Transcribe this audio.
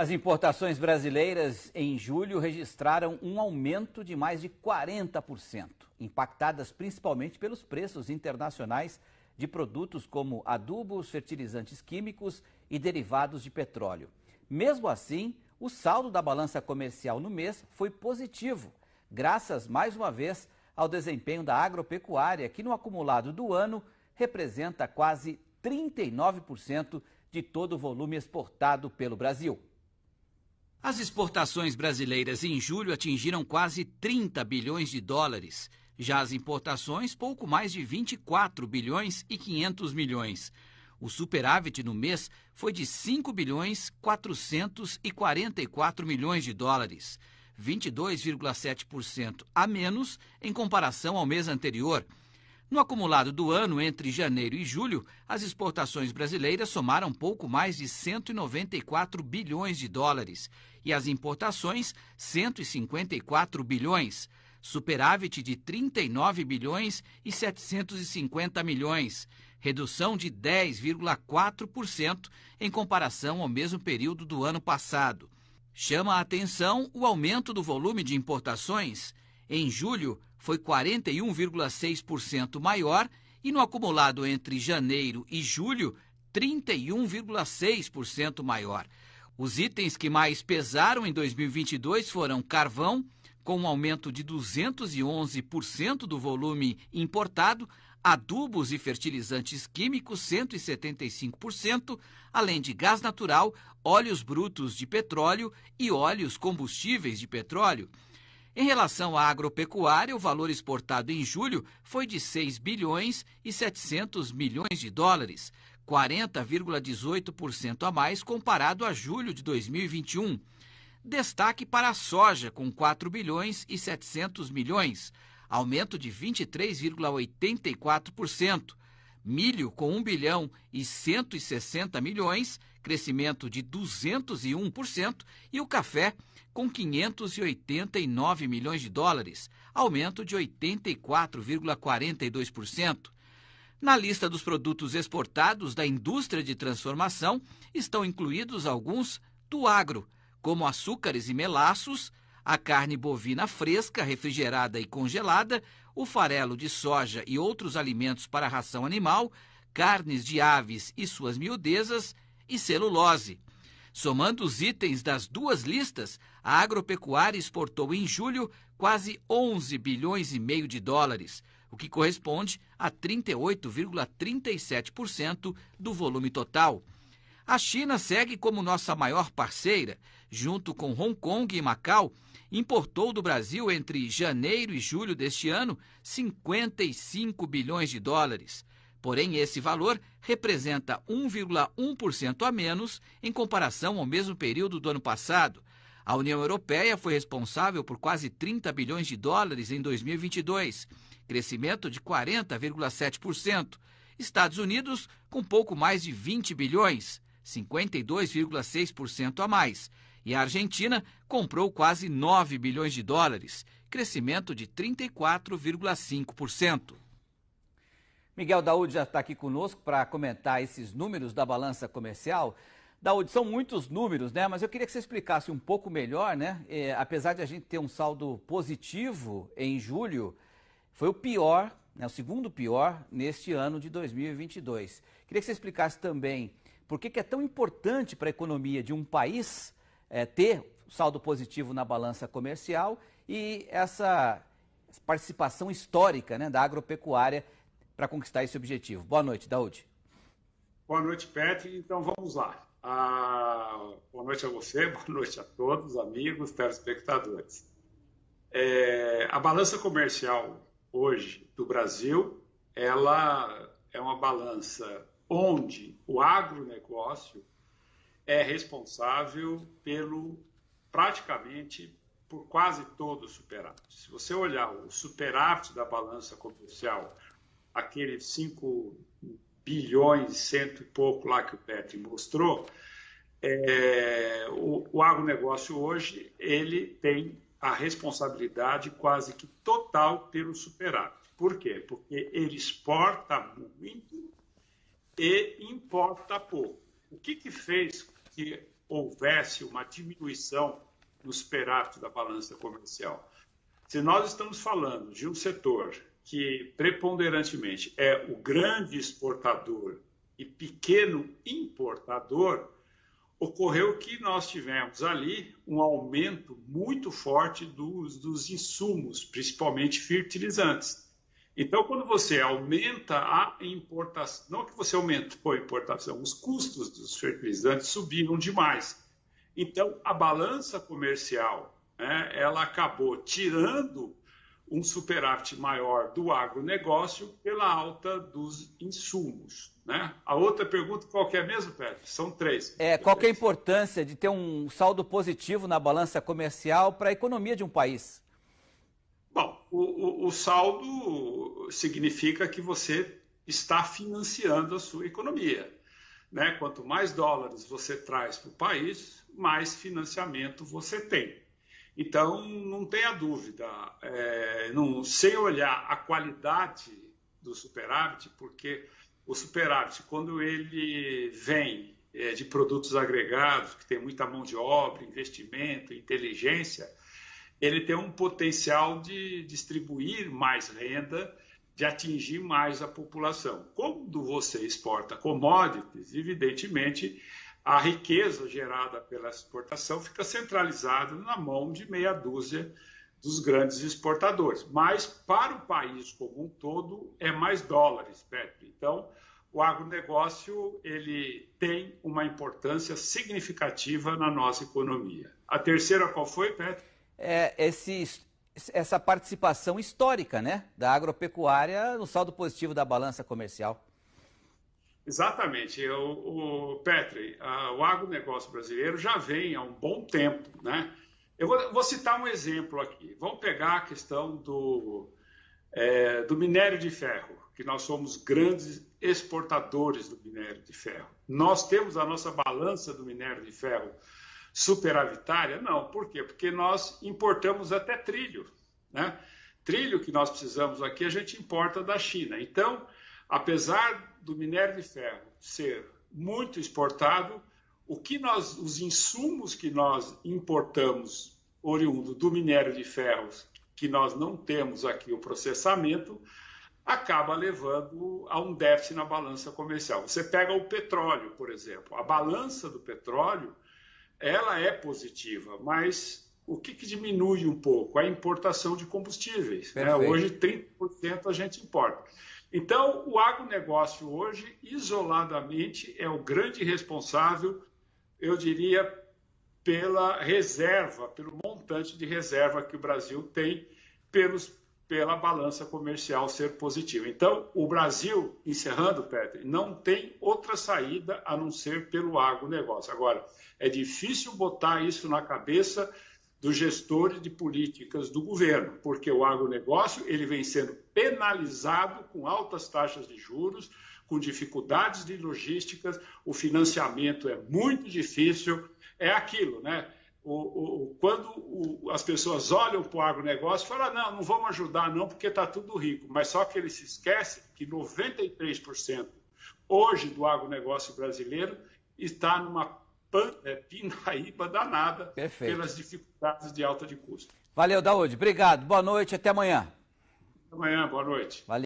As importações brasileiras em julho registraram um aumento de mais de 40%, impactadas principalmente pelos preços internacionais de produtos como adubos, fertilizantes químicos e derivados de petróleo. Mesmo assim, o saldo da balança comercial no mês foi positivo, graças mais uma vez ao desempenho da agropecuária, que no acumulado do ano representa quase 39% de todo o volume exportado pelo Brasil. As exportações brasileiras em julho atingiram quase 30 bilhões de dólares, já as importações pouco mais de 24 bilhões e 500 milhões. O superávit no mês foi de 5 bilhões 444 milhões de dólares, 22,7% a menos em comparação ao mês anterior no acumulado do ano, entre janeiro e julho, as exportações brasileiras somaram pouco mais de 194 bilhões de dólares e as importações, 154 bilhões, superávit de 39 bilhões e 750 milhões, redução de 10,4% em comparação ao mesmo período do ano passado. Chama a atenção o aumento do volume de importações. Em julho, foi 41,6% maior e no acumulado entre janeiro e julho, 31,6% maior. Os itens que mais pesaram em 2022 foram carvão, com um aumento de 211% do volume importado, adubos e fertilizantes químicos, 175%, além de gás natural, óleos brutos de petróleo e óleos combustíveis de petróleo. Em relação à agropecuária, o valor exportado em julho foi de 6 bilhões e 700 milhões de dólares, 40,18% a mais comparado a julho de 2021. Destaque para a soja, com 4 bilhões e 700 milhões, aumento de 23,84% milho com 1 bilhão e 160 milhões, crescimento de 201%, e o café com 589 milhões de dólares, aumento de 84,42%. Na lista dos produtos exportados da indústria de transformação estão incluídos alguns do agro, como açúcares e melaços, a carne bovina fresca, refrigerada e congelada, o farelo de soja e outros alimentos para ração animal, carnes de aves e suas miudezas e celulose. Somando os itens das duas listas, a agropecuária exportou em julho quase 11 bilhões e meio de dólares, o que corresponde a 38,37% do volume total. A China segue como nossa maior parceira. Junto com Hong Kong e Macau, importou do Brasil entre janeiro e julho deste ano 55 bilhões de dólares. Porém, esse valor representa 1,1% a menos em comparação ao mesmo período do ano passado. A União Europeia foi responsável por quase 30 bilhões de dólares em 2022, crescimento de 40,7%. Estados Unidos, com pouco mais de 20 bilhões. 52,6% a mais, e a Argentina comprou quase 9 bilhões de dólares, crescimento de 34,5%. Miguel Daúde já está aqui conosco para comentar esses números da balança comercial. Daúde, são muitos números, né? Mas eu queria que você explicasse um pouco melhor, né? É, apesar de a gente ter um saldo positivo em julho, foi o pior, né? o segundo pior neste ano de 2022. Queria que você explicasse também por que, que é tão importante para a economia de um país é, ter saldo positivo na balança comercial e essa participação histórica né, da agropecuária para conquistar esse objetivo? Boa noite, Daúde. Boa noite, Petri. Então vamos lá. Ah, boa noite a você, boa noite a todos, amigos, telespectadores. É, a balança comercial hoje do Brasil, ela é uma balança onde o agronegócio é responsável pelo praticamente por quase todo o superávit. Se você olhar o superávit da balança comercial, aquele 5 bilhões, cento e pouco lá que o Petri mostrou, é, o, o agronegócio hoje ele tem a responsabilidade quase que total pelo superávit. Por quê? Porque ele exporta muito e importa pouco. O que, que fez que houvesse uma diminuição no superávit da balança comercial? Se nós estamos falando de um setor que preponderantemente é o grande exportador e pequeno importador, ocorreu que nós tivemos ali um aumento muito forte dos, dos insumos, principalmente fertilizantes. Então, quando você aumenta a importação, não que você aumentou a importação, os custos dos fertilizantes subiram demais. Então, a balança comercial, né, ela acabou tirando um superávit maior do agronegócio pela alta dos insumos. Né? A outra pergunta, qual que é mesmo, Pedro? São três. É, qual é a importância de ter um saldo positivo na balança comercial para a economia de um país? o, o, saldo significa que você está financiando a sua economia. Né? Quanto mais dólares você traz para o país, mais financiamento você tem. Então, não tenha dúvida, é, não, sem olhar a qualidade do superávit, porque o superávit, quando ele vem é, de produtos agregados, que tem muita mão de obra, investimento, inteligência, ele tem um potencial de distribuir mais renda, de atingir mais a população. Quando você exporta commodities, evidentemente, a riqueza gerada pela exportação fica centralizada na mão de meia dúzia dos grandes exportadores. Mas, para o país como um todo, é mais dólares, Pepe. Então, o agronegócio ele tem uma importância significativa na nossa economia. A terceira qual foi, Pepe? é, esse, essa participação histórica né, da agropecuária no saldo positivo da balança comercial. Exatamente. O, o Petri, a, o agronegócio brasileiro já vem há um bom tempo. Né? Eu vou, vou citar um exemplo aqui. Vamos pegar a questão do, é, do minério de ferro, que nós somos grandes exportadores do minério de ferro. Nós temos a nossa balança do minério de ferro superavitária? Não, por quê? Porque nós importamos até trilho, né? Trilho que nós precisamos aqui, a gente importa da China. Então, apesar do minério de ferro ser muito exportado, o que nós, os insumos que nós importamos oriundo do minério de ferros que nós não temos aqui o processamento, acaba levando a um déficit na balança comercial. Você pega o petróleo, por exemplo, a balança do petróleo ela é positiva, mas o que, que diminui um pouco? A importação de combustíveis. Né? Hoje, 30% a gente importa. Então, o agronegócio hoje, isoladamente, é o grande responsável, eu diria, pela reserva, pelo montante de reserva que o Brasil tem, pelos pela balança comercial ser positiva. Então, o Brasil, encerrando, Petri, não tem outra saída a não ser pelo agronegócio. Agora, é difícil botar isso na cabeça dos gestores de políticas do governo, porque o agronegócio ele vem sendo penalizado com altas taxas de juros, com dificuldades de logísticas, o financiamento é muito difícil, é aquilo, né? o, o, quando o, as pessoas olham para o agronegócio e falam, ah, não, não vamos ajudar não, porque está tudo rico. Mas só que eles se esquecem que 93% hoje do agronegócio brasileiro está numa pan, é, pinaíba danada Perfeito. pelas dificuldades de alta de custo. Valeu, Daúde. Obrigado. Boa noite. Até amanhã. Até amanhã. Boa noite. Valeu.